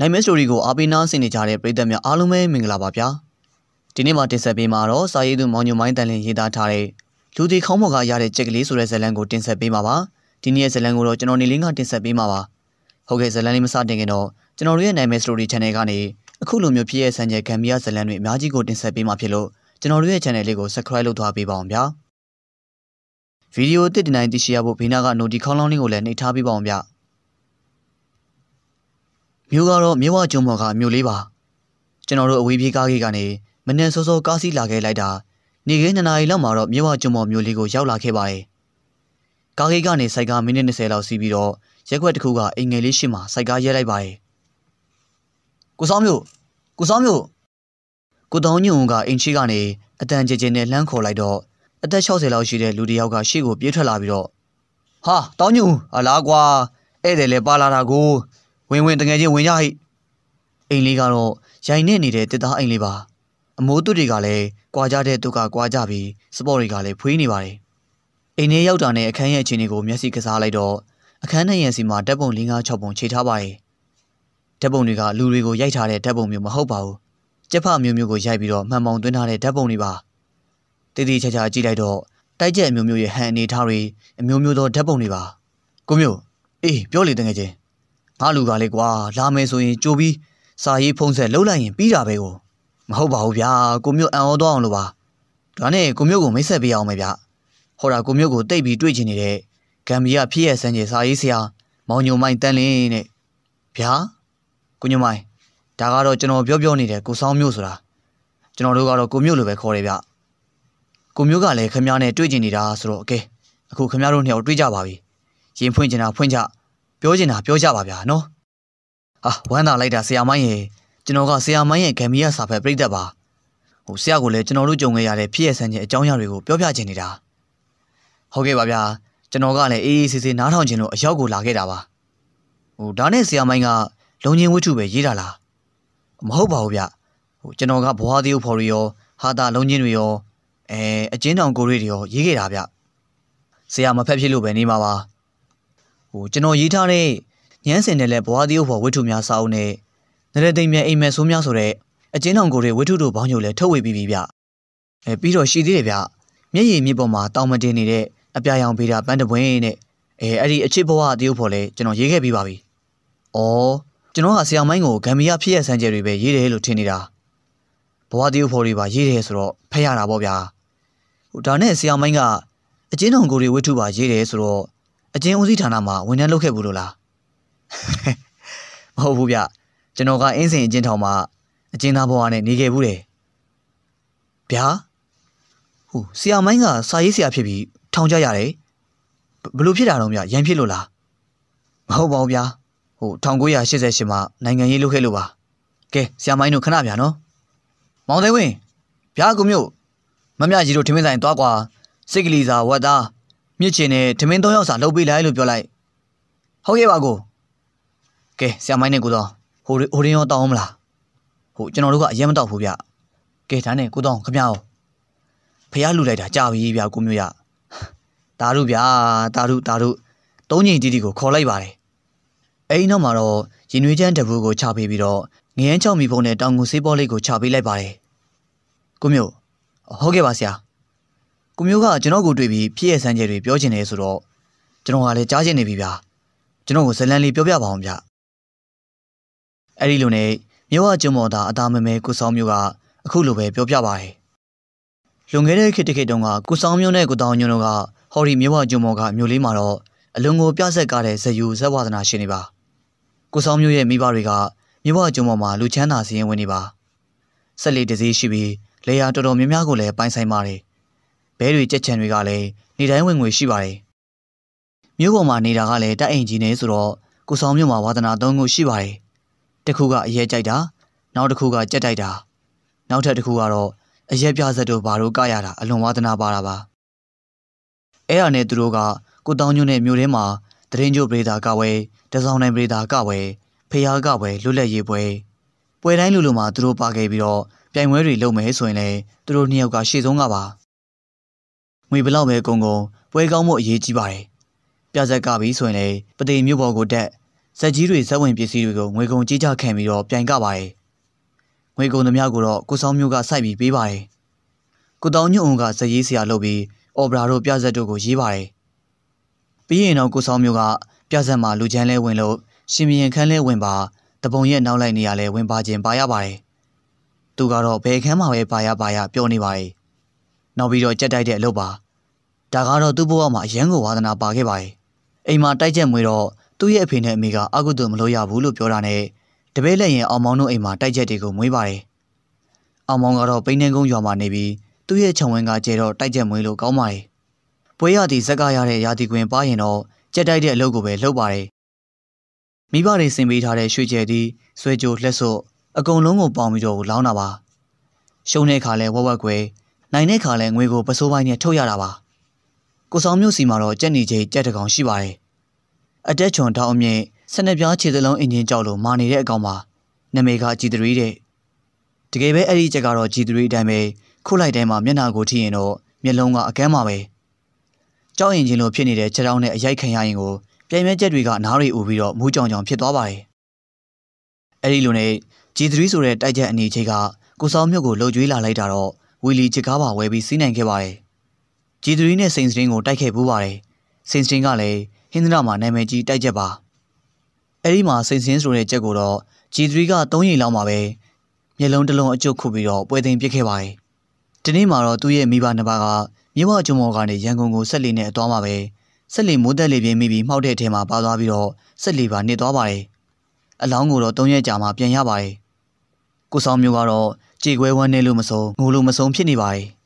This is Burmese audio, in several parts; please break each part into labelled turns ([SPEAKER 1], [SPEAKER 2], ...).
[SPEAKER 1] နိုင်မဲစတိုရီကိုအားပေးနားဆင်နေကြတဲ့ပရိသတ်များအားလုံးပဲမင်္ဂလာပါဗျာဒီနေ့မှာတင်ဆက်ပေးမှာတော့စာရေးသူမောင်ညိုမိုင်းတန်လင်းရေးသားထားတဲ့လူဒီခေါင်းမော်ကရတဲ့ချက်ကလေးဆိုတဲ့ဇာတ်လမ်းကိုတင်ဆက်ပေးမှာပါဒီနေ့ရဲ့ဇာတ်လမ်းကိုတော့ကျွန်တော်နေလင်းကတင်ဆက်ပေးမှာပါဟုတ်ကဲ့ဇာတ်လမ်းလေးမစတင်ခင်တော့ကျွန်တော်တို့ရဲ့နိုင်မဲစတိုရီ channel ကနေအခုလိုမျိုးဖြစ်ရဲ့ဆန်ကျယ်ဂမ်ဘီယာဇာတ်လမ်းတွေအများကြီးကိုတင်ဆက်ပေးမှာဖြစ်လို့ကျွန်တော်တို့ရဲ့ channel လေးကို subscribe လုပ်ထားပေးပါအောင်ဗျာဗီဒီယိုတစ်တင်တိုင်းသိရှိရဖို့ဘေးနားက notification လေးကိုလည်းနှိပ်ထားပေးပါအောင်ဗျာမြို့ကတော့မြဝကျုံမော်ကမြို့လေးပါကျွန်တော်တို့အဝေးပြေးကားကြီးကနေမနက်စောစောကားစီးလာခဲ့လိုက်တာ နေခင်း2နာရီလောက်မှာတော့မြဝကျုံမော်မြို့လေးကိုရောက်လာခဲ့ပါတယ်ကားကြီးကနေစိုက်ကားမိနစ်20လောက်စီးပြီးတော့ရက်ခွက်တစ်ခုကအိမ်ငယ်လေးရှိမှစိုက်ကားရဲလိုက်ပါတယ်ကိုစောင်းမြို့ကိုစောင်းမြို့ကိုတောင်းညွန့်ကအိမ်ရှိကနေအတန်ကြဲကြဲနဲ့လှမ်းခေါ်လိုက်တော့အသက်60လောက်ရှိတဲ့လူတစ်ယောက်ကရှေ့ကိုပြေးထွက်လာပြီးတော့ဟာတောင်းညွန့်အလားကွာဧည့်သည်လည်းပါလာတာကိုဝင်ဝင်တငယ်ချင်းဝင်ကြဟိအိမ်လေးကတော့ရိုင်နဲ့နေတဲ့တစ်သားအိမ်လေးပါအမိုးသူတွေကလည်းကြွာကြတဲ့သူကကြွာကြပြီးစပော့တွေကလည်းဖွေးနေပါတယ်အိမ်ထဲရောက်တာနဲ့အခန်းရဲ့အခြေအနေကိုမျက်စိကစားလိုက်တော့အခန်းထဲရဲ့စီမှာဓာတ်ပုံ၄၅၆ပုံခြေထားပါတယ်ဓာတ်ပုံတွေကလူတွေကိုရိုက်ထားတဲ့ဓာတ်ပုံမျိုးမဟုတ်ပါဘူးကြက်ဖမျိုးမျိုးကိုရိုက်ပြီးတော့မှန်မှောင်သွင်းထားတဲ့ဓာတ်ပုံတွေပါတည်တည်ချာချာကြည့်လိုက်တော့တိုက်ကျက်အမျိုးမျိုးရဲ့ဟန်အနေထားတွေအမျိုးမျိုးသောဓာတ်ပုံတွေပါကိုမျိုးအေးပြောလေတငယ်ချင်းငါလူကလေးကွာလာမယ်ဆိုရင်ကြိုပြီးစာရေးဖုံးဆက်လှုပ်လိုက်ရင်ပြီးတာပဲကိုမဟုတ်ပါဘူးဗျာကိုမျိုးအံ့ဩတော့အောင်လို့ပါဒါနဲ့ကိုမျိုးကိုမိတ်ဆက်ပေးအောင်မယ်ဗျဟောတာကိုမျိုးကိုတိတ်ပြီးတွေ့ချင်နေတဲ့ဂမ်ဘီယာဖြစ်ရဆန်းကျင်စာရေးဆရာမောင်ညုံမိုင်တန်လင်းနဲ့ဗျာကိုညုံမိုင်ဒါကတော့ကျွန်တော်ပြောပြောနေတယ်ကိုဆောင်မျိုးဆိုတာကျွန်တော်တို့ကတော့ကိုမျိုးလိုပဲခေါ်တယ်ဗျကိုမျိုးကလည်းခမည်းနဲ့တွေ့ချင်နေတာဆိုတော့အကဲအခုခမည်းတို့နှစ်ယောက်တွေ့ကြပါပြီရင်ဖွင့်ချင်တာဖွင့်ကြပြောချင်တာပြောကြပါဗျာနော်ဟာဝမ်းသာလိုက်တာဆရာမိုင်းရေကျွန်တော်ကဆရာမိုင်းရဲ့ဂမ်ဘီယာစာဖက်ပြိသက်ပါဟိုဆရာကလည်းကျွန်တော်တို့ကြုံခဲ့ရတဲ့ဖြစ်ရဆန်းခြင်းအကြောင်းအရာတွေကိုပြောပြချင်နေတာဟုတ်ကဲ့ပါဗျာကျွန်တော်ကလည်းအေးအေးဆေးဆေးနားထောင်ခြင်းလို့အရောက်ကိုလာခဲ့တာပါဟိုဒါနဲ့ဆရာမိုင်းကလုံချင်းဝိထုပဲရေးတာလားမဟုတ်ပါဘူးဗျဟိုကျွန်တော်ကဘွားသေးဖော်ရီရောဟာတာလုံချင်းတွေရောအဲအကျဉ်းတောင်ကိုရီတွေရော ရေးခဲ့တာဗျဆရာမဖက်ဖြစ်လို့ပဲနေမှာပါဟိုကျွန်တော်ရေးထားတဲ့ညန်းစင်တဲ့လဲဘွားသီးဥဖော်ဝိထုများစာအုပ်နဲ့နရတိမ်မြအိမ်မဲဆိုးများဆိုတဲ့အကျဉ်းထောင်ကိုယ်တွေဝိထုတို့ဘောင်းညိုလဲထုတ်ဝေပြီးပြီဗျအဲပြီးတော့ရှိသေးတယ်ဗျမျက်ရည်မြစ်ပေါ်မှာတောင်မတင်နေတဲ့အပြာရောင်ဗေဒပန်းတပွင့်နဲ့အဲအဲ့ဒီအချစ်ဘဝသီးဥဖော်လဲကျွန်တော်ရေးခဲ့ပြီးပါပြီဩကျွန်တော်ကဆရာမိုင်းကိုဂမ်ဘီယာဖြစ်ရဆန်းကျယ်တွေပဲရေးတယ်လို့ထင်နေတာဘဝတရုပ်ဖော်တွေပါရေးတယ်ဆိုတော့ဖက်ရတာပေါ့ဗျာဟိုဒါနဲ့ဆရာမိုင်းကအကျဉ်းတော်ကိုယ်တွေဝိထုပါရေးတယ်ဆိုတော့အကျဉ်းဦးစီးဌာနမှာဝန်ထမ်းလုပ်ခဲ့ဘူးလို့လားမဟုတ်ဘူးဗျကျွန်တော်ကအင်းစင်အကျဉ်းထောင်မှာအကျဉ်းသားဘဝနဲ့နေခဲ့ဘူးတယ်ဗျာဟိုဆရာမိုင်းကစာရေးဆရာဖြစ်ပြီးထောင်ကြရတယ်ဘလို့ဖြစ်တာတော့ဗျရန်ဖြစ်လို့လားမဟုတ်ပါဘူးဗျာဟို1988မှာနိုင်ငံရေးလုပ်ခဲ့လို့ပါကဲဆရာမိုင်းတို့ခဏဗျာနော်မောင်သေးဝင်းဗျာကုမျိုးမမကြီးတို့ထမင်းဆိုင်သွားကွာစိတ်ကလေးစာဝတ်သားမြစ်ချင်နဲ့ဓမင်း၃ယောက်စာလှုပ်ပေးလိုက်လို့ပြောလိုက်ဟုတ်ရဲ့ပါကိုကဲဆရာမိုင်းနဲ့ကိုတော့ဟိုဟိုရင်ရောတောင်းအောင်မလားဟိုကျွန်တော်တို့ကအရင်မတောက်ဘူးဗျကဲဒါနဲ့ကိုတော့ခမရောဖះလူလိုက်တာကြာပြီဗျာကိုမျိုးရဒါတို့ဗျာဒါတို့ဒါတို့သုံးညင်တီတီကိုခေါ်လိုက်ပါတယ်အဲ့ဒီနောက်မှာတော့ရင်နွေးချမ်းတဘူးကိုချပေးပြီးတော့ငရမ်းချောက်မီဖုံးနဲ့တောင်ငူဆေးပေါ်လေးကိုချပေးလိုက်ပါတယ်ကိုမျိုးဟုတ်ကဲ့ပါဆရာကိုမျိုးကကျွန်တော်ကိုတွေ့ပြီးဖြစ်ရဆန်းချက်တွေပြောချင်တယ်ဆိုတော့ကျွန်တော်ကလည်းကြားချင်နေပြီဗျာကျွန်တော်ကိုဇလန်လေးပြောပြပါအောင်ဗျအဲ့ဒီလိုနဲ့မြို့ကကျွန်မော်သားအသားမမဲကိုဆောင်မျိုးကအခုလိုပဲပြောပြပါတယ်လွန်ခဲ့တဲ့ခေတ်တစ်ခေတ်တုန်းကကိုဆောင်မျိုးနဲ့ကိုတောင်ညွန့်တို့ကဟော်ဒီမြို့ကကျွန်မော်ကမြို့လေးမှာတော့အလွန်ကိုပြဆက်ကားတဲ့ဇယူဇဝသနာရှင်တွေပါကိုဆောင်မျိုးရဲ့မိဘတွေကမြို့ကကျွန်မော်မှာလူချမ်းသာစီရင်ဝင်နေပါဆက်လက်တစည်းရှိပြီးလေယာတော်တော်များများကိုလည်းပိုင်ဆိုင်ပါတယ်ဘဲတွေကြက်ချံတွေကလည်းနေတိုင်းဝင်ငွေရှိပါတယ်။မြို့ပေါ်မှာနေတာကလည်းတိုက်အိမ်ကြီးနေဆိုတော့ကိုဆောင်မြို့မှာဝါသနာသုံးခုရှိပါတယ်။တစ်ခုကအရဲကြိုက်တာ နောက်တစ်ခုကကြက်တိုက်တာနောက်ထပ်တစ်ခုကတော့အရက်ပြဇက်တို့ဘာလို့ကရတာအလွန်ဝါသနာပါတာပါ။အဲ့ဒါနဲ့သူတို့ကကိုတောင်ညွန့်နဲ့မြို့ထဲမှာတရင်ကျိုးပရိသာကဝဲတစောင်းနိုင်ပရိသာကဝဲဖျားကဝဲလွတ်လပ်ရေးပွဲပွဲတိုင်းလူလူမှာသူတို့ပါခဲ့ပြီးတော့ပြိုင်ပွဲတွေ လုပ်မယ်ဆိုရင်လည်းသူတို့နှစ်ယောက်ကရှေ့ဆုံးကပါ။ငွေဘလောက်ပဲကုန်ကုန်ပွဲကောင်းမှုအရေးကြီးပါတယ်။ပြဇက်ကပြီးဆိုရင်လည်းပတိမြို့ပေါ်ကိုတက်ဇက်ကြီးတွေဇက်ဝင်ပစ္စည်းတွေကိုငွေကုန်ကြီးကြခံပြီးတော့ပြန်ကပါတယ်။ငွေကုန်သမျှကိုတော့ကိုဆောင်မျိုးကစိုက်ပြီးပေးပါတယ်။ကိုတောင်ညွန့်ကဇက်ရေးဆရာလုပ်ပြီးအော်ဘရာတို့ပြဇက်တို့ကိုရေးပါတယ်။ပြီးရင်တော့ကိုဆောင်မျိုးကပြဇက်မှာလူချမ်းလဲဝင်လို့ရှင်မရင်ခန်းလဲဝင်ပါတပုံရဲ့နောက်လိုက်နေရလဲဝင်ပါခြင်းပါရပါတယ်။သူကတော့ဘယ်ခန်းမှာပဲပါရပါရပြောနေပါတယ်။နောက်ပြီးတော့ကြက်တိုက်တဲ့အလုပ်ပါဒါကတော့သူ့ဘဝမှာအယံကိုဝါသနာပါခဲ့ပါတယ်အိမ်မှာတိုက်ချက်မွေတော့သူ့ရဲ့အဖေနဲ့အမေကအကုသို့မလို့ရဘူးလို့ပြောတာနဲ့တပည့်လက်ရင်အောင်မောင်တို့အိမ်မှာတိုက်ချက်တွေကိုမွေးပါတယ်အောင်မောင်ကတော့ပိန်းနှင်းကုန်းရွာမှာနေပြီးသူ့ရဲ့ခြုံဝင်းကကျဲတော့တိုက်ချက်မွေးလို့ကောင်းပါတယ်ပွဲရသည့်ဇက်ကရတဲ့ရာသီကွင်ပါရင်တော့ကြက်တိုက်တဲ့အလုပ်ကိုပဲလုပ်ပါတယ်မိဘတွေဆင်ပေးထားတဲ့ရွှေကျဲသည်ဆွဲကြိုလှက်ဆော့အကုန်လုံးကိုပေါင်ပြီးတော့လောင်းတာပါရှုံးတဲ့ခါလဲဝက်ဝက်ကွယ်နိုင်တဲ့ခါလဲငွေကိုပစိုးပိုင်းနဲ့ထုတ်ရတာပါကိုဆောင်မျိုးစီမှာတော့ကြက်နေချိန်ကြက်တကောင်ရှိပါတယ်အတက်ချွန်တောင်းအမြင့်ဆနက်ပြားခြေသလုံးအင်ဂျင်ကြောက်လို့မာနေတဲ့အကောင်ပါနမေခါကြည်တွေတဲ့တကယ်ပဲအဲ့ဒီကြက်ကတော့ကြည်တွေအတိုင်းပဲခုတ်လိုက်တိုင်းမှာမျက်နှာကိုထိရင်တော့မျက်လုံးကအကမ်းပါပဲကြောက်ရင်ချင်းလိုဖြစ်နေတဲ့ခြေထောက်နဲ့အရိုက်ခံရရင်ကိုပြိုင်မဲ့ကြက်တွေကနားတွေအူပြီးတော့မူးကြောင်ကြောင်ဖြစ်သွားပါတယ်အဲ့ဒီလိုနဲ့ဂျီ3ဆိုတဲ့တိုက်ချက်အနေခြေကကိုစောင်းမြို့ကိုလှုပ်ကြွေးလာလိုက်တာတော့ဝီလီချစ်ကားပါဝဲပြီးစီးနိုင်ခဲ့ပါတယ်ဂျီသူရီနဲ့စိန်စရင်ကိုတိုက်ခဲ့ပူးပါတယ်။စိန်စရင်ကလည်းဟင်းသနာမှာနာမည်ကြီးတိုက်ချက်ပါ။အဲဒီမှာစိန်စရင်ဆိုတဲ့ချက်ကိုတော့ဂျီသူရီကသုံးရင်လောက်မှာပဲမျက်လုံးတစ်လုံးအကျုပ်ခုပြီးတော့ပွဲသိမ်းပစ်ခဲ့ပါတယ်။ဒီနေ့မှာတော့သူ့ရဲ့မိဘနှစ်ပါးကမြဝချုံမော်ကနေရန်ကုန်ကိုဆက်လီနဲ့အသွားမှာပဲဆက်လီမိုးတက်လေပြင်းမိပြီးမှောက်တဲ့အထဲမှာပါသွားပြီးတော့ဆက်လီပါနစ်သွားပါတယ်။အလောင်းကိုတော့၃ရက်ကြာမှပြန်ရပါတယ်။ကိုဆောင်မျိုးကတော့ကြေကွဲဝမ်းနေလို့မဆုံးငိုလို့မဆုံးဖြစ်နေပါတယ်။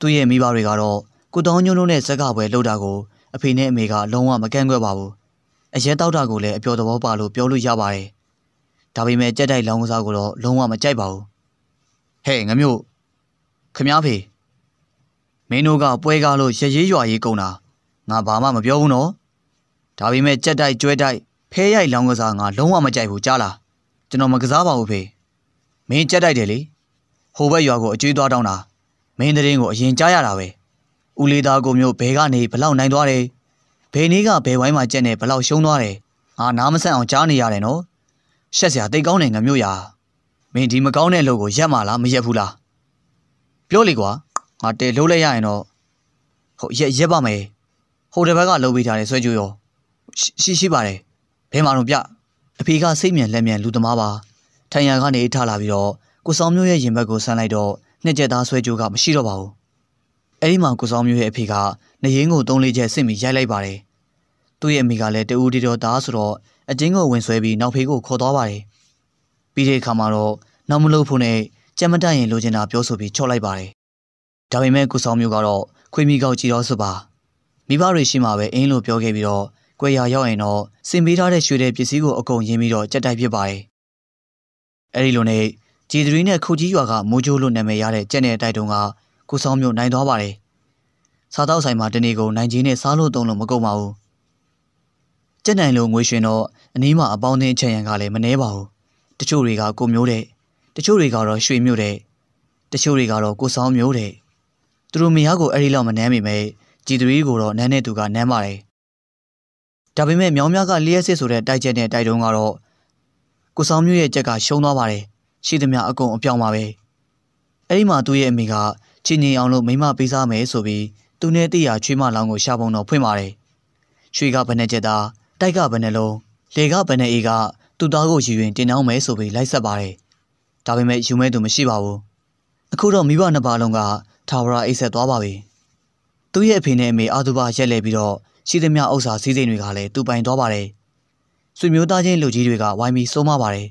[SPEAKER 1] သူ့ရဲ့မိဘတွေကတော့ကိုတောင်းညွန်းတို့နဲ့ဇက်ကပွဲလှုပ်တာကိုအဖေနဲ့အမေက လုံးဝမကန့်ကွက်ပါဘူးအရဲတောက်တာကိုလည်းအပျော်သဘောပါလို့ပြောလို့ရပါတယ်ဒါပေမဲ့ကြက်တိုက်လောင်းကစားကိုတော့လုံးဝမကြိုက်ပါဘူးဟဲ့ငမျိုးခမားဖေမင်းတို့ကပွဲကားလို့ရရေးရွာရေးကုန်တာငါဘာမှမပြောဘူးနော်ဒါပေမဲ့ကြက်တိုက်ကြွဲတိုက်ဖဲရိုက်လောင်းကစားငါလုံးဝမကြိုက်ဘူးကြားလားကျွန်တော်မကစားပါဘူးဖေမင်းကြက်တိုက်တယ်လေဟိုဘက်ရွာကိုအကျွေးသွားတောင်းတာမင်းတရင်ကိုအရင်ကြားရတာပဲဦးလေးသားကိုမျိုးဘဲကနေဘလောက်နိုင်သွားတယ်ဘဲနေကဘဲဝိုင်းမှာကြက်နေဘလောက်ရှုံးသွားတယ်ငါနားမဆန့်အောင်ကြားနေရတယ်နော်ရှက်စရာတိတ်ကောင်းနေငမျိုးရာမင်းဒီမကောင်းတဲ့လုပ်ကိုရက်မလားမရက်ဘူးလားပြောလေကွာငါတဲလုံးလဲရရင်တော့ဟုတ်ရက်ရက်ပါမယ်ဟိုတစ်ဘက်ကလုံးပေးထားတယ်ဆွဲကြိုးရောရှိရှိပါတယ်ဘဲမှာတော့ပြအဖေကစိတ်မြန်လက်မြန်လူသမားပါထိုင်ရန်ကနေထားလာပြီးတော့ကိုဆောင်မျိုးရဲ့ရင်ဘက်ကိုဆန်းလိုက်တော့နှစ်ချက်သားဆွဲကြိုးကမရှိတော့ပါဘူး။အဲဒီမှာကိုဆောင်မျိုးရဲ့အဖေကနရင်းကိုသုံးလေးချက်ဆင့်ပြီးရိုက်လိုက်ပါတယ်။သူ့ရဲ့အမေကလည်းတူဦးတီတော်သားဆိုတော့အကျဉ်းကိုဝင်ဆွဲပြီးနောက်ဖေးကိုခေါ်သွားပါတယ်။ပြီးတဲ့အခါမှာတော့နောက်မလို့ဖို့နဲ့ကြမ်းမတရင်လိုချင်တာပြောဆိုပြီးချော့လိုက်ပါတယ်။ဒါပေမဲ့ကိုဆောင်မျိုးကတော့ခွေးမိကောက်ကြည့်တော့ဆိုပါမိဘတွေရှိမှပဲအင်းလို့ပြောခဲ့ပြီးတော့ကွယ်ရာရောက်ရင်တော့စင်ပေးထားတဲ့ရွှေတဲ့ပစ္စည်းကိုအကုန်ရင်းပြီးတော့ကြက်တိုက်ဖြစ်ပါတယ်။အဲဒီလိုနဲ့ဂျေဒရီနဲ့ခုတ်ကြီးရွာကမိုးကြိုးလို့နာမည်ရတဲ့ကြက်နယ်တိုက်တုံးကကိုဆောင်မျိုးနိုင်သွားပါတယ်။စားတော့ဆိုင်မှာတနေ့ကုန်နိုင်ကြီးနဲ့စားလို့တုံးလို့မကုန်ပါဘူး။ကြက်နိုင်လို့ငွေရှင်တော့အနည်းမှာအပေါင်းအသင်းချက်ရန်ကလည်းမနှဲပါဘူး။တချို့တွေကကိုမျိုးတဲ့တချို့တွေကတော့ရွှေမျိုးတဲ့တချို့တွေကတော့ကိုဆောင်မျိုးတဲ့သူတို့မယားကိုအဲ့ဒီလောက်မနှမ်းမိမဲ့ဂျီဒရီကိုတော့နမ်းတဲ့သူကနမ်းပါတယ်။ဒါပေမဲ့မြောင်းများကလျှက်စစ်ဆိုတဲ့တိုက်ချက်နဲ့တိုက်တုံးကတော့ကိုဆောင်မျိုးရဲ့ကြက်ကရှုံးသွားပါတယ်။ရှိသမျှအကုန်အပြောင်းပါပဲအဲ့ဒီမှာသူ့ရဲ့အမိကချင်းချင်းအောင်လို့မိမပေးစားမယ်ဆိုပြီးသူနဲ့တိရချွေးမလောင်းကိုရှာပုံတော့ဖွင့်ပါတယ်ချွေးကဘယ်နဲ့ချက်သားတိုက်ကဘယ်နဲ့လုံးလေကဘယ်နဲ့အေးကသူ့သားကိုယူရင်တင်နှောင်းမယ်ဆိုပြီးလိုက်ဆက်ပါတယ်ဒါပေမဲ့ယူမဲ့သူမရှိပါဘူးအခုတော့မိဘနှစ်ပါးလုံးကထာဝရအိတ်ဆက်သွားပါပြီသူ့ရဲ့အဖေနဲ့အမေအာသူဘရက်လဲပြီးတော့ရှိသမျှဥစ္စာစည်းစိမ်တွေကလည်းသူပိုင်သွားပါတယ်ဆွေမျိုးသားချင်းလူကြီးတွေကဝိုင်းပြီးစိုးမပါတယ်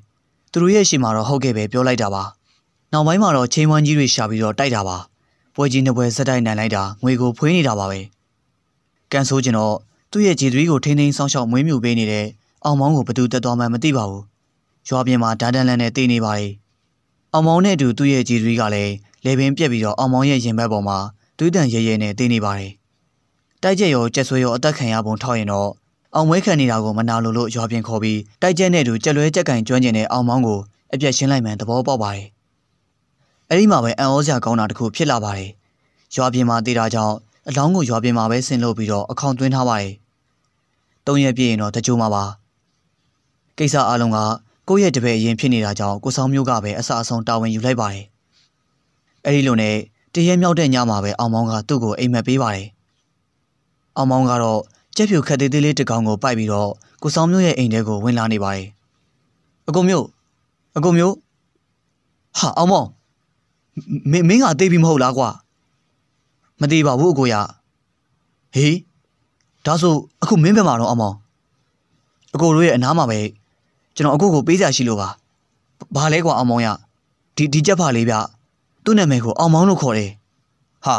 [SPEAKER 1] သူတို့ရဲ့ရှေ့မှာတော့ဟုတ်ကဲ့ပဲပြောလိုက်တာပါ။နောက်ပိုင်းမှာတော့ချိန်ဝမ်းကြီးတွေရှာပြီးတော့တိုက်တာပါ။ပွဲကြီးနှစ်ပွဲဆက်တိုက်နိုင်လိုက်တာငွေကိုဖွေးနေတာပါပဲ။ကန်ဆိုးကျင်တော့သူ့ရဲ့ခြေသွေးကိုထိန်းထိန်းဆောင်ရှောက်မွေးမြူပေးနေတဲ့အောင်မောင်းကိုဘသူတက်သွားမှမသိပါဘူး။ရွာပြင်မှာဒါတန်လန်နဲ့တည်နေပါလေ။အောင်မောင်းနဲ့အတူသူ့ရဲ့ခြေသွေးကလည်းလေပင်ပြက်ပြီးတော့အောင်မောင်းရဲ့ရင်ဘတ်ပေါ်မှာသွေးတန်ရဲရဲနဲ့တည်နေပါလေ။တိုက်ကြက်ရောကြက်ဆွဲရောအသက်ခံရပုံထောက်ရင်တော့အောင်ပွဲခံနေတာကိုမနာလိုလို့ရွာပြင်ခေါ်ပြီးတိုက်ကျက်နဲ့တူကြက်လွဲကြက်ကင်ကျွမ်းကျင်တဲ့အောင်မောင်းကိုအပြက်ရှင်းလိုက်မှန်သဘောပေါက်ပါတယ်။အဲဒီမှာပဲအံဩစရာကောင်းတာတစ်ခုဖြစ်လာပါတယ်။ရွာပြင်မှာတည်တာကြောင့်အလောင်းကိုရွာပြင်မှာပဲဆင်လို့ပြီးတော့အခေါင်သွင်းထားပါတယ်။တုံးရပြည့်ရင်တော့တကြိုမှာပါ။ကိစ္စအလုံးကကိုယ့်ရဲ့တပည့်အရင်ဖြစ်နေတာကြောင့်ကိုဆောင်မျိုးကပဲအစအဆုံးတာဝန်ယူလိုက်ပါတယ်။အဲဒီလိုနဲ့တရေမြောက်တဲ့ညမှာပဲအောင်မောင်းကသူ့ကိုအိမ်မက်ပေးပါတယ်။အောင်မောင်းကတော့ကြက်ဖြူခက်သေးသေးလေးတစ်ကောင်ကိုပိုက်ပြီးတော့ကိုဆောင်မျိုးရဲ့အိမ်ထဲကိုဝင်လာနေပါတယ်။အကိုမျိုးအကိုမျိုးဟာအောင်မောင်မင်းမင်းကအသေးပြီမဟုတ်လားကွာမသေးပါဘူးအကိုရဟေးဒါဆိုအခုမင်းဘယ်မှာတော့အောင်မောင်အကိုတို့ရဲ့အနားမှာပဲကျွန်တော်အကိုကိုပေးစရာရှိလို့ပါဘာလဲကွာအောင်မောင်ရဒီဒီကြက်ဖာလေးဗျသူ့နာမည်ကိုအောင်မောင်လို့ခေါ်တယ်ဟာ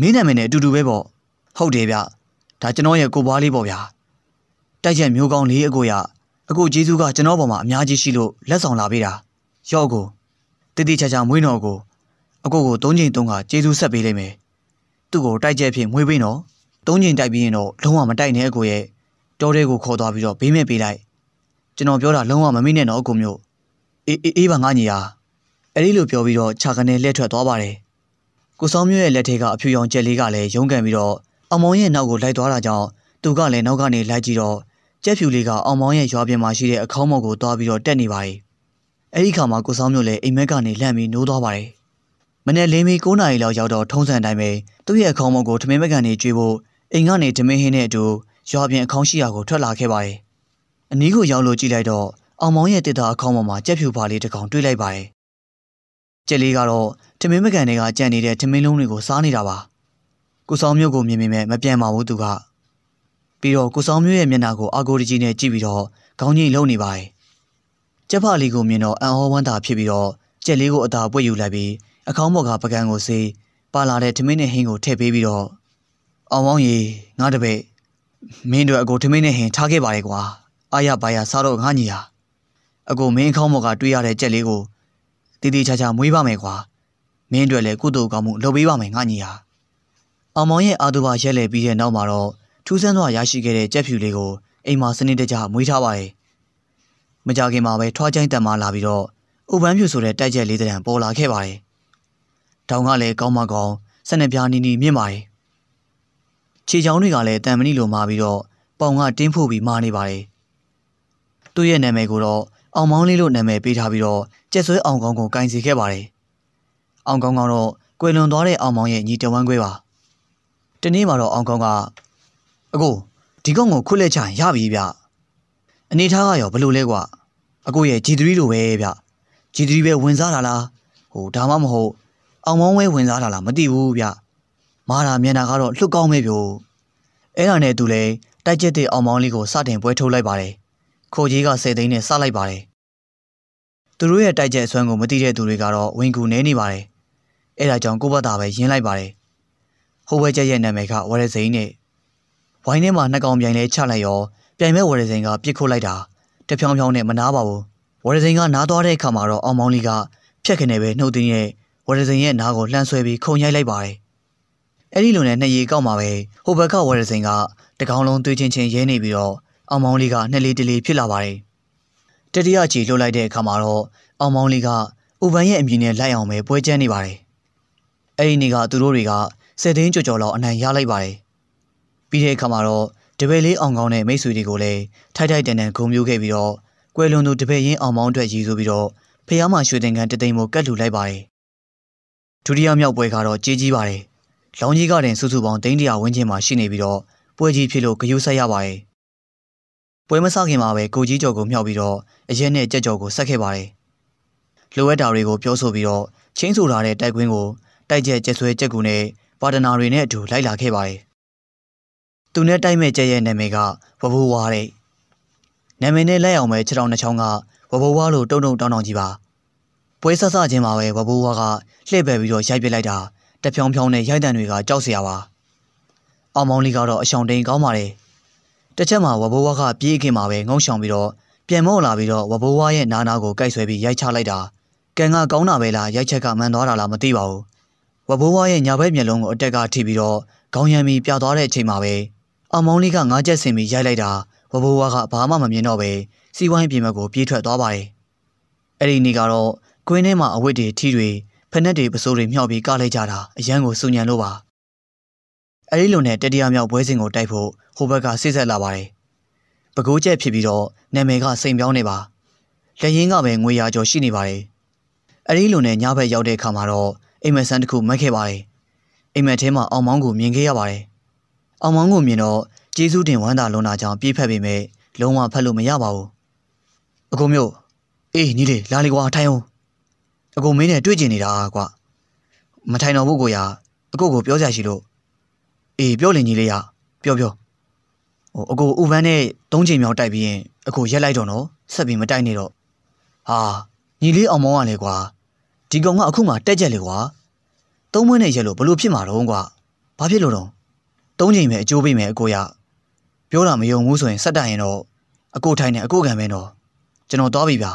[SPEAKER 1] မင်းနာမည်နဲ့အတူတူပဲပေါ့ဟုတ်တယ်ဗျဒါကျွန်တော်ရဲ့ကိုပွားလေးပေါ့ဗျာတိုက်ချက်မျိုးကောင်းလေးအကိုရအကိုဂျေဇူးကကျွန်တော်ပေါ်မှာအများကြီးရှိလို့လက်ဆောင်လာပေးတာရော့ကိုတည်တည်ချာချာမွေးနော်ကိုအကိုကို၃ချိန်၃ခါဂျေဇူးဆက်ပေးလိုက်မယ်သူ့ကိုတိုက်ချက်ဖြင့်မွေးပေးနော်၃ချိန်တိုက်ပြီးရင်တော့လုံးဝမတိုက်နဲ့အကိုရဲ့တောထဲကိုခေါ်သွားပြီးတော့ဘေးမဲ့ပေးလိုက်ကျွန်တော်ပြောတာလုံးဝမမိနဲ့နော်အကိုမျိုးအေးအေးပါငါညီအားအဲ့ဒီလိုပြောပြီးတော့ခြာကနေလှည့်ထွက်သွားပါတယ်ကိုစောင်းမျိုးရဲ့လက်ထက်ကအဖြူရောင်ကြက်လေးကလည်းရုန်းကန်ပြီးတော့အောင်မောင်ရဲ့နောက်ကိုလိုက်သွားတာကြောင့်သူကလည်းနောက်ကနေလိုက်ကြည့်တော့ကြက်ဖြူလေးကအောင်မောင်ရဲ့ရွာပြင်မှာရှိတဲ့အခေါင်းမောက်ကိုသွားပြီးတော့တက်နေပါတယ်။အဲဒီခါမှာကိုဆောင်မျိုးလည်းအိမ်မက်ကနေလှမ်းပြီးနိုးသွားပါတယ်။မနေ့လင်းပြီး9နာရီလောက်ရောက်တော့ထုံးစံတိုင်းပဲသူ့ရဲ့အခေါင်းမောက်ကိုထမင်းမက်ကနေကျွေးဖို့အိမ်ကနေဓမင်းဟင်းနဲ့အတူရွာပြင်အခေါင်းရှိရာကိုထွက်လာခဲ့ပါတယ်။အနီးကိုရောက်လို့ကြည့်လိုက်တော့အောင်မောင်ရဲ့တစ်သားအခေါင်းပေါ်မှာကြက်ဖြူပါလေးတစ်ကောင်တွေ့လိုက်ပါတယ်။ကြက်လေးကတော့ထမင်းမကန်တွေကကြံ့နေတဲ့ထမင်းလုံးတွေကိုစားနေတာပါ။ကိုဆောင်မျိုးကိုမြင်မိမဲ့မပြန်ပါဘူးသူကပြီးတော့ကိုဆောင်မျိုးရဲ့မျက်နှာကိုအာကိုတကြီးနဲ့ကြည့်ပြီးတော့ခေါင်းကြီးလုံနေပါတယ်ကျက်ဖလေးကိုမြင်တော့အံဟောဝမ်းသာဖြစ်ပြီးတော့ကျက်လေးကိုအသာပွက်ယူလိုက်ပြီး အခေါင်းပေါ်ကပကံကိုစေးပါလာတဲ့ထမင်းနဲ့ဟင်းကိုထည့်ပေးပြီးတော့အောင်မောင်းရေငါတပည့်မင်းတို့အကိုထမင်းနဲ့ဟင်းထားခဲ့ပါလေကွာ အာရပါရစားတော့ငါညီဟာအကိုမင်းအခေါင်းပေါ်ကတွေ့ရတဲ့ကြက်လေးကိုတည်တည်ချာချာမွေးပါမယ်ကွာမင်းတို့လည်းကုသိုလ်ကောင်းမှုလုပ်ပေးပါမယ်ငါညီဟာအောင်မောင်ရဲ့အာတုဘရက်လည်ပြီးတဲ့နောက်မှာတော့ထူးဆန်းစွာရရှိခဲ့တဲ့ကြက်ဖြူလေးကိုအိမ်မှာစနစ်တကျမွေးထားပါတယ်။မကြခင်မှာပဲထွားချိုင်းတံမာလာပြီးတော့ဥပန်းဖြူဆိုတဲ့တိုက်ချက်လေးတံပေါ်လာခဲ့ပါတယ်။တောင်ကလည်းကောင်းမကောင်းဆက်နှစ်ပြားနီနီမြင့်ပါတယ်။ခြေချောင်းတွေကလည်းတံမဏိလိုမာပြီးတော့ပေါင်ကတင်းဖို့ပြီးမာနေပါတယ်။သူ့ရဲ့နာမည်ကိုတော့အောင်မောင်းလေးလို့နာမည်ပေးထားပြီးတော့ကြက်ဆွဲအောင်ကောင်းကိုကင်စီခဲ့ပါတယ်။အောင်ကောင်းကတော့ကွယ်လွန်သွားတဲ့အောင်မောင်းရဲ့ညီတဝမ်းခွဲပါ။တနေ့မှာတော့အောင်ကောင်းကအကိုဒီကောင်ကိုခွတ်လက်ချရပြီဗျအနေထားကရောဘလို့လဲကွာအကိုရဲ့ G3 လိုပဲဗျ G3 ပဲဝင်စားတာလားဟိုဒါမှမဟုတ်အောင်မောင်းဝဲဝင်စားတာလားမသိဘူးဗျမာတာမျက်နာကတော့လှုပ်ကောင်းပဲဗျို့အဲ့ဒါနဲ့သူလဲတိုက်ကျက်တဲ့အောင်မောင်းလေးကိုစတင်ပွဲထုတ်လိုက်ပါတယ်ခိုကြီးကစေသိန်းနဲ့စလိုက်ပါတယ်သူတို့ရဲ့တိုက်ကျက်အစွမ်းကိုမသိတဲ့သူတွေကတော့ဝင်ကူနေနေပါတယ်အဲ့ဒါကြောင့်ကိုဘတ်တာပဲယင်းလိုက်ပါတယ်ဟိုဘဲကျက်ရဲ့နာမည်ကဝရဇိန်နဲ့ဝိုင်းထဲမှာနှစ်ကောင်ပြိုင်လဲချလိုက်ရောပြိုင်မဲ့ဝရဇိန်ကပြစ်ခုတ်လိုက်တာတဖြောင်းဖြောင်းနဲ့မနာပါဘူးဝရဇိန်ကနားသွားတဲ့အခါမှာတော့အောင်မောင်လေးကဖြက်ခနဲ့ပဲနှုတ်တင်ရဲ့ဝရဇိန်ရဲ့နားကိုလှမ်းဆွဲပြီးခုန်ရိုက်လိုက်ပါတယ်အဲ့ဒီလိုနဲ့နှစ်ရေကောက်မှာပဲဟိုဘက်ကဝရဇိန်ကတကောင်လုံးတွေးချင်းချင်းရဲနေပြီးတော့အောင်မောင်လေးကနှစ်လေးတလေးဖြစ်လာပါတယ်တတိယကြည်လှုပ်လိုက်တဲ့အခါမှာတော့အောင်မောင်လေးကဥပန်ရဲ့အမြင်နဲ့လိုက်အောင်ပဲပွဲကျမ်းနေပါတယ်အဲ့ဒီနေ့ကသူတို့တွေကစေတင်းကြော်ကြော်လောက်အနိုင်ရလိုက်ပါတယ်။ပြီးတဲ့အခါမှာတော့တပည့်လေးအောင်ကောင်းတဲ့မိတ်ဆွေတွေကိုလည်းထိုက်ထိုက်တန်တန်ဂုံမျိုးခဲ့ပြီးတော့ကွယ်လွန်သူတပည့်ရင်းအောင်မောင်းအတွက်ရည်ဆိုပြီးတော့ဖះမှာရွှေတင်ကန်တသိမ်းကိုကတ်လူလိုက်ပါတယ်။ဒုတိယမြောက်ပွဲကတော့ကြေးကြီးပါတယ်။လောင်းကြီးကတင်စုစုပေါင်းတိန်းတရာဝန်းကျင်မှာရှိနေပြီးတော့ပွဲကြီးဖြစ်လို့ဂယုဆက်ရပါတယ်။ပွဲမစခင်မှာပဲကိုကြီးကျော်ကိုမြှောက်ပြီးတော့အရက်နဲ့ကြက်ကျော်ကိုဆက်ခဲ့ပါတယ်။လိုအပ်တာတွေကိုပြောဆိုပြီးတော့ချင်းဆိုထားတဲ့တိုက်ကွင်းကိုတိုက်ကျက်ကျက်ဆွဲကြက်ကူနဲ့ပါဒနာတွေနဲ့အတူလိုက်လာခဲ့ပါတယ်။သူနဲ့တိုက်မဲ့ကျဲရဲ့နာမည်ကဝဘိုးဝါတဲ့။နာမည်နဲ့လက်အောင်ပဲ6ချောင်း2ချောင်းကဝဘိုးဝါလို့တုံတုံတောင်းတောင်းကြီးပါ။ပွဲဆဆချင်းမှာပဲဝဘိုးဝါကလှည့်ပယ်ပြီးတော့ရိုက်ပစ်လိုက်တာတဖြောင်းဖြောင်းနဲ့ရိုက်တန်တွေကကြောက်စရာပါ။အောင်မောင်လေးကတော့အရှောင်တိန်ကောင်းပါတယ်။တစ်ချက်မှာဝဘိုးဝါကပြေးခင်မှာပဲငုံရှောင်ပြီးတော့ပြန်မော့လာပြီးတော့ဝဘိုးဝါရဲ့နာနာကိုကိုက်ဆွဲပြီးရိုက်ချလိုက်တာကံကကောင်းတာပဲလားရိုက်ချက်ကမှန်သွားတာလားမသိပါဘူး။ဝဘိုးဘွားရဲ့ညာဘက်မျက်လုံးကိုအတက်ကထိပြီးတော့ခေါင်းရံပြီးပြသွားတဲ့အချိန်မှာပဲအောင်မောင်းလေးကငါးချက်ဆင်ပြီးရိုက်လိုက်တာဝဘိုးဘွားကဘာမှမမြင်တော့ပဲစီဝိုင်းပြင်ဘက်ကိုပြေးထွက်သွားပါတယ်။အဲ့ဒီနေ့ကတော့ကွင်းထဲမှာအဝတ်တွေထီတွေဖက်နဲ့တွေပစိုးတွေမြှောက်ပြီးကလိုက်ကြတာအရန်ကိုစုညံလို့ပါ။အဲ့ဒီလုံနဲ့တတိယမြောက်ပွဲစဉ်ကိုတိုက်ဖို့ဟိုဘက်ကစိတ်ဆက်လာပါတယ်။ပကိုးကျက်ဖြစ်ပြီးတော့နာမည်ကစိန်ပြောင်းနေပါ။လက်ရင်းကပဲငွေရာကျော်ရှိနေပါတယ်။အဲဒီလုံနဲ့ညဘက်ရောက်တဲ့အခါမှာတော့အိမ်မက်ဆန်းတစ်ခုမက်ခဲ့ပါတယ်။အိမ်မက်ထဲမှာအောင်မောင်းကိုမြင်ခဲ့ရပါတယ်။အောင်မောင်းကိုမြင်တော့ကျေးဇူးတင်ဝမ်းသာလွန်တာကြောင့်ပြေးဖက်ပေမဲ့လုံးဝဖက်လို့မရပါဘူး။အကိုမျိုးအေးညီလေးလာလေကွာထိုင်အောင်။အကိုမင်းနဲ့တွေ့ကျင်နေတာကွာ။မထိုင်တော့ဘူးကိုရအကိုကိုပြောစရာရှိလို့အေးပြောလေညီလေးရပြောပြောဟိုအကိုဥပန်းနဲ့သုံးချိန်မြောက်တိုက်ပြီးရင်အကိုရက်လိုက်တော့နော်ဆက်ပြီးမတိုက်နေတော့ဟာညီလေးအောင်မောင်းရလေကွာဒီကောင်ကအခုမှတက်ကြက်လေကွာသုံးမွေးနဲ့ရက်လို့ဘလို့ဖြစ်မှာတော့ကွာဘာဖြစ်လို့တော့သုံးချိန်ပဲအကျိုးပေးမယ်အကိုရပြောတာမယုံဘူးဆိုရင်ဆက်တိုက်ရင်တော့အကိုထိုင်နေအကိုခံပဲတော့ကျွန်တော်သွားပြီဗျာ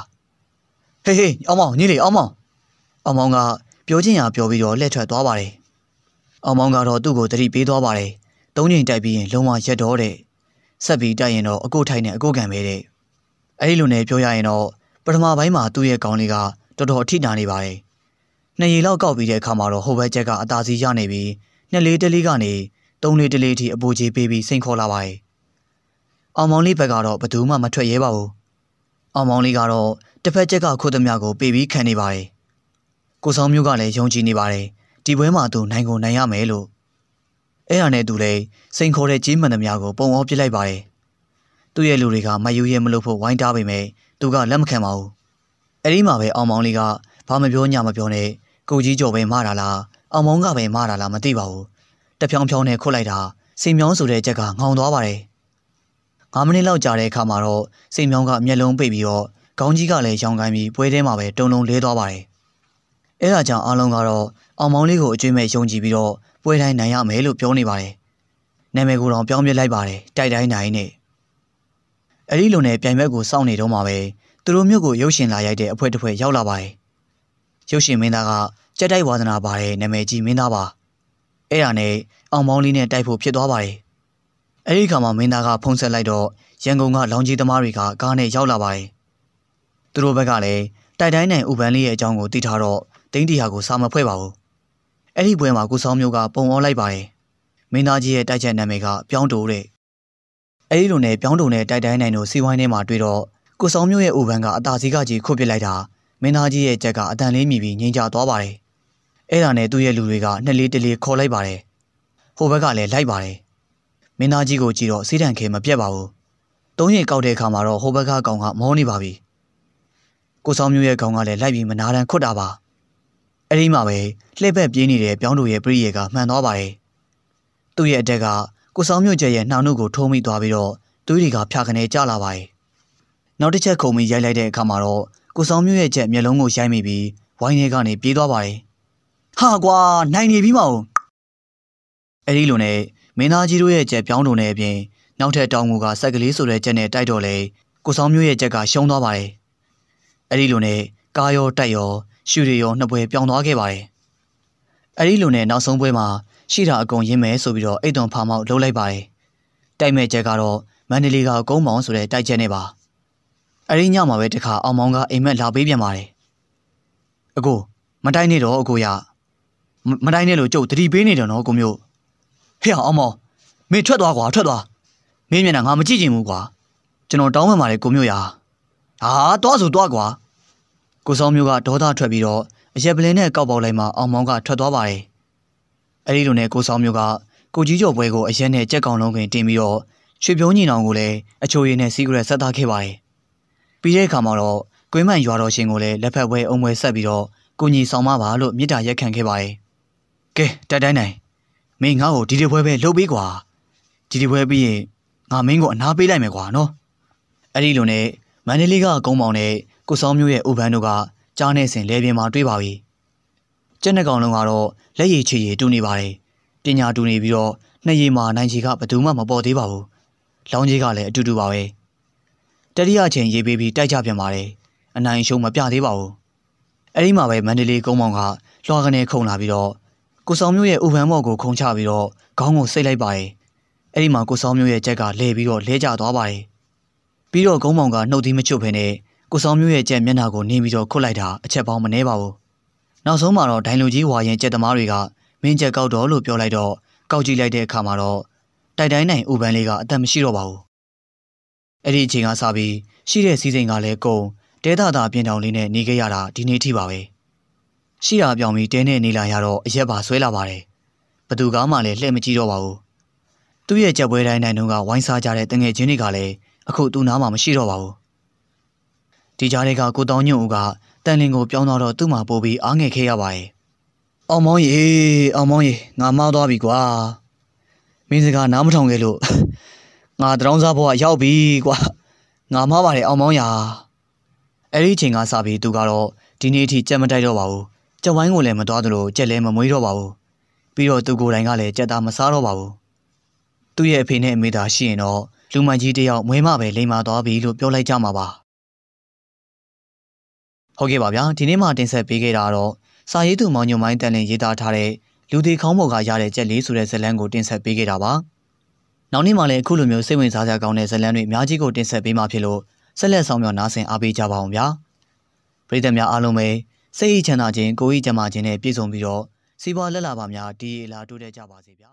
[SPEAKER 1] ဟေးဟေးအောင်မောင်ညီလေးအောင်မောင်အောင်မောင်ကပြောချင်းရာပြောပြီးတော့လက်ထွက်သွားပါတယ်အောင်မောင်ကတော့သူ့ကိုတတိပေးသွားပါတယ်သုံးချိန်တိုက်ပြီးရင်လုံးဝရက်တော့တဲ့ဆက်ပြီးတိုက်ရင်တော့အကိုထိုင်နေအကိုခံပဲတဲ့အဲဒီလိုနဲ့ပြောရရင်တော့ပထမပိုင်းမှာသူ့ရဲ့ကောင်းလေးကတော်တော်အထိနာနေပါတယ်နှစ်ရီလောက်ကောက်ပြီးတဲ့အခါမှာတော့ဟိုဘက်ချက်ကအသာစီရနေပြီးနှစ်လေးတလေးကနေသုံးလေးတလေးအထိအပူကြီးပေးပြီးစိန်ခေါ်လာပါတယ်။အောင်မောင်လေးဘက်ကတော့ဘသူမှမထွက်ရဲပါဘူး။အောင်မောင်လေးကတော့တစ်ဖက်ချက်က ခုသမျှကိုပေးပြီးခံနေပါတယ်။ကိုဆောင်မျိုးကလည်းယုံကြည်နေပါတယ်။ဒီပွဲမှာသူနိုင်ကုန်နိုင်ရမယ်လို့အဲ့ရနဲ့သူလည်းစိန်ခေါ်တဲ့ကြီးမှန်သမျှကိုပုံအောင်ပြစ်လိုက်ပါတယ်။သူ့ရဲ့လူတွေကမယုံရဲမလို့ဖို့ဝိုင်းတားပေမဲ့သူကလက်မခံပါဘူး။အဲဒီမှာပဲအောင်မောင်လေးကဘာမပြောညမပြောနဲ့ကိုကြီးကျော်ပဲမှားတာလားအောင်မောင်းကပဲမှားတာလားမသိပါဘူးတဖြောင်ဖြောင်နဲ့ခုတ်လိုက်တာစိန်မြောင်းဆိုတဲ့ကြက်ကငောင်သွားပါတယ်9မိနစ်လောက်ကြာတဲ့အခါမှာတော့စိန်မြောင်းကမျက်လုံးပိတ်ပြီးတော့ခေါင်းကြီးကလည်းရောင်ကိုင်းပြီးပွဲထဲမှာပဲတုံလုံးလဲသွားပါတယ်အဲဒါကြောင့်အားလုံးကတော့အောင်မောင်းလေးကိုအကျွေးမဲ့ယုံကြည်ပြီးတော့ပွဲတိုင်းနိုင်ရမယ်လို့ပြောနေပါတယ်နာမည်ကိုတော့ပြောင်းပြလိုက်ပါတယ်တိုက်တိုင်းနိုင်နဲ့အဲဒီလိုနဲ့ပြိုင်ဘက်ကိုစောင့်နေတော့မှပဲသူတို့မြို့ကိုရုပ်ရှင်လာရိုက်တဲ့အဖွဲတစ်ဖွဲရောက်လာပါတယ်ရုပ်ရှင်မင်းသားက ကြက်တိုက်ဝါသနာပါတဲ့နာမည်ကြီးမင်းသားပါအဲ့ဒါနဲ့အောင်မောင်းလေးနဲ့တိုက်ဖို့ဖြစ်သွားပါတယ်အဲ့ဒီခါမှာမင်းသားကဖုံးဆက်လိုက်တော့ရန်ကုန်ကလောင်ကြီးသမားတွေကကားနဲ့ရောက်လာပါတယ်သူတို့ဘက်ကလည်းတိုက်တိုင်းနိုင်ဥပန်းလေးရဲ့အကြောင်းကိုသိထားတော့တင်းတီဟာကိုစာမဖွဲ့ပါဘူးအဲ့ဒီပွဲမှာကိုဆောင်မျိုးကပုံအောလိုက်ပါတယ်မင်းသားကြီးရဲ့တိုက်ချက်နာမည်ကပြောင်းတိုတဲ့အဲ့ဒီလိုနဲ့ပြောင်းတိုနဲ့တိုက်တိုင်းနိုင်တို့စီဝိုင်းထဲမှာတွေ့တော့ကိုဆောင်မျိုးရဲ့ဥပန်းကအသာစီးကကြီးခုတ်ပစ်လိုက်တာမင်းသားကြီးရဲ့ကြက်ကအတန်လေးမြည်ပြီးငြိမ်ချသွားပါတယ်။အဲ့ဒါနဲ့သူ့ရဲ့လူတွေကနှစ်လေးတလေးခေါ်လိုက်ပါတယ်။ဟိုဘက်ကလည်းလိုက်ပါတယ်။မင်းသားကြီးကိုကြည့်တော့စိတ်တန်ခဲမပြတ်ပါဘူး။သုံးရင်ကောက်တဲ့အခါမှာတော့ဟိုဘက်ကကောင်ကမောနေပါပြီ။ကိုဆောင်မျိုးရဲ့ကောင်ကလည်းလိုက်ပြီးမနာတန်ခွတ်တာပါ။အဲ့ဒီမှာပဲလှည့်ဘက်ပြေးနေတဲ့ပြောင်းတို့ရဲ့ပြည့်ရဲ့ကမှန်သွားပါတယ်။သူ့ရဲ့အတက်ကကိုဆောင်မျိုးကျရဲ့နှောင်နှုတ်ကိုထုံးမိသွားပြီးတော့သွေးတွေကဖြာခနဲကျလာပါတယ်။နောက်တစ်ချက်ခုံပြီးရိုက်လိုက်တဲ့အခါမှာတော့ကိုဆောင်မျိုးရဲ့ချက်မျက်လုံးကိုရိုက်မိပြီးဝိုင်းထဲကနေပြေးသွားပါတယ်။ဟာကွာ နိုင်နေပြီမအောင်။အဲဒီလိုနဲ့မင်းသားကြီးတို့ရဲ့ချက်ပြောင်းတုံတဲ့အပြင် နောက်ထပ်တောင်ငူကဆက်ကလေးဆိုတဲ့ချက်နဲ့တိုက်တော့လေကိုဆောင်မျိုးရဲ့ချက်ကရှုံးသွားပါတယ်။အဲဒီလိုနဲ့ကာရောတိုက်ရောရှူရီရောနှစ်ပွဲပြောင်းသွားခဲ့ပါတယ်။အဲဒီလိုနဲ့နောက်ဆုံးပွဲမှာရှိတာအကုန်ရင်းမယ်ဆိုပြီးတော့အိတ်တုံဖာမောက်လှုပ်လိုက်ပါတယ်။တိုက်မဲ့ချက်ကတော့မန္တလေးကကုန်းမောင်ဆိုတဲ့တိုက်ချက်နဲ့ပါ။အဲဒီညမှာပဲတခါအောင်မောင်ကအိမ်မက်လာပေးပြန်ပါတယ်အကိုမတိုင်းနေတော့အကိုရမတိုင်းနေလို့ကြုတ်တတိပေးနေတယ်နော်ကိုမျိုးဟေ့အောင်မောင်မင်းထွက်သွားကွာထွက်သွားမင်းမျက်နှာငါမကြည့်ချင်ဘူးကွာကျွန်တော်တောင်းပန်ပါတယ်ကိုမျိုးရဟာသွားဆိုသွားကွာကိုစောင်းမျိုးကဒေါသထွက်ပြီးတော့အရက်ပလင်းနဲ့ကောက်ပေါက်လိုက်မှအောင်မောင်ကထွက်သွားပါတယ်အဲဒီလိုနဲ့ကိုစောင်းမျိုးကကိုကြီးကျော်ပွဲကိုအရက်နဲ့ကြက်ကောင်လုံးခင်တင်ပြီးတော့ရွှေပြုံးညီနောင်ကိုလည်းအချိုရည်နဲ့စီးကရက်ဆက်သားခဲ့ပါတယ်ပြီးတဲ့အခါမှာတော့ကွင်းမှန်ရွာတော်ရှင်ကိုလည်းလက်ဖက်ပွဲ အုံပွဲဆက်ပြီးတော့ကိုညီဆောင်မပါလို့မေတ္တာရက်ခံခဲ့ပါတယ်။ကဲတက်တိုင်းနိုင်မင်းငါ့ကိုဒီဒီပွဲပဲလှုပ်ပေးကွာဒီဒီပွဲပြီးရင်ငါမင်းကိုအနာပေးလိုက်မယ်ကွာနော်အဲ့ဒီလိုနဲ့မန္တလေးကကုန်းပေါင်နဲ့ကိုစောင်းမျိုးရဲ့ဥပန်းတို့ကကြားနေစဉ်လဲပြင်းမှာတွေ့ပါပြီကျက်နှစ်ကောင်လုံးကတော့လက်ရည်ချေရည်တူနေပါတယ်ပညာတူနေပြီးတော့နှစ်ရည်မှာနိုင်ချီကဘယ်သူမှမပေါ်သေးပါဘူးလောင်းကြီးကလည်းအတူတူပါပဲတတိယအချိန်ရေးပေးပြီးတိုက်ကြပြန်ပါတယ်။အနိုင်ရှုံးမပြသေးပါဘူး။အဲဒီမှာပဲမန္တလေးကုန်းမောင်ကလွှာကနေခုန်လာပြီးတော့ကိုဆောင်မျိုးရဲ့ဥပန်းမော့ကိုခုံချပြီးတော့ခေါင်းကိုစိတ်လိုက်ပါတယ်။အဲဒီမှာကိုဆောင်မျိုးရဲ့ကြက်ကလဲပြီးတော့လဲကျသွားပါတယ်။ပြီးတော့ကုန်းမောင်ကနှုတ်သီးမချွတ်ဖ ೇನೆ ကိုဆောင်မျိုးရဲ့ကြက်မျက်နှာကိုနင်းပြီးတော့ခွတ်လိုက်တာအချက်ပေါင်းမနှဲပါဘူး။နောက်ဆုံးမှာတော့ဒိုင်လူကြီးဝါရင်ကြက်သမားတွေကမင်းကြက်ကောက်တော့လို့ပြောလိုက်တော့ကောက်ကြည့်လိုက်တဲ့အခါမှာတော့တိုက်တိုင်းနိုင်ဥပန်းလေးကအသက်မရှိတော့ပါဘူးအဲ့ဒီအချိန်ကစပြီးရှိတဲ့စီစဉ်ကလည်းကုန်တဲတာတာပြင်တောင်လေးနဲ့နေခဲ့ရတာဒီနေ့ထိပါပဲရှိတာပြောင်ပြီးတဲနဲ့နေလာရတော့အရက်ပါဆွဲလာပါတယ်ဘသူကောင်းမှလည်းလှည့်မကြည့်တော့ပါဘူးသူ့ရဲ့ကြက်ပွဲတိုင်းတိုင်းတုန်းကဝိုင်းစားကြတဲ့တငယ်ချင်းတွေကလည်းအခုသူ့နားမှာမရှိတော့ပါဘူးဒီကြားထဲကကိုတောင်ညွန့်ဦးကတန်လင်ကို ပြောင်းသွားတော့သူ့မှာပို့ပြီးအားငယ်ခဲ့ရပါတယ်အောင်မောင်ရေအောင်မောင်ရေငါမောင်းသွားပြီကွာမင်းစကားနားမထောင်ခဲ့လို့ငါတရောင်းစားဘဝရောက်ပြီကွာငါမှားပါတယ်အောင်မောင်းရာအဲ့ဒီချိန်ကစပြီးသူကတော့ဒီနေ့အထိကြက်မတိုက်တော့ပါဘူးကြက်ဝိုင်းကိုလည်းမတော်သလိုကြက်လည်းမမွေးတော့ပါဘူးပြီးတော့သူကိုယ်တိုင်ကလည်းကြက်သားမစားတော့ပါဘူးသူ့ရဲ့အဖေနဲ့အမေသာရှိရင်တော့လူမကြီးတယောက်မွေးမပဲလိမ်မာသွားပြီလို့ပြောလိုက်ကြမှာပါဟုတ်ကဲ့ပါဗျာဒီနေ့မှတင်ဆက်ပေးခဲ့တာကတော့စာရေးသူမောင်ညွန်မိုင်းတန်လင်းရေးသားထားတဲ့လူဒီခေါင်းပေါ်ကရတဲ့ကြက်လေးဆိုတဲ့ဇာတ်လမ်းကိုတင်ဆက်ပေးခဲ့တာပါ။နောက်နေ့မှလည်းအခုလိုမျိုးစိတ်ဝင်စားစရာကောင်းတဲ့ဇာတ်လမ်းတွေအများကြီးကိုတင်ဆက်ပေးမှာဖြစ်လို့ဆက်လက်ဆောင်မြောက်နားဆင်အားပေးကြပါအောင်ဗျာပရိသတ်များအားလုံးပဲစိတ်အချမ်းသာခြင်းကိုယ်ဤကျန်းမာခြင်းနဲ့ပြည့်စုံပြီးတော့စီးပွားလက်လာပါများဒီအလားတိုးတက်ကြပါစေဗျာ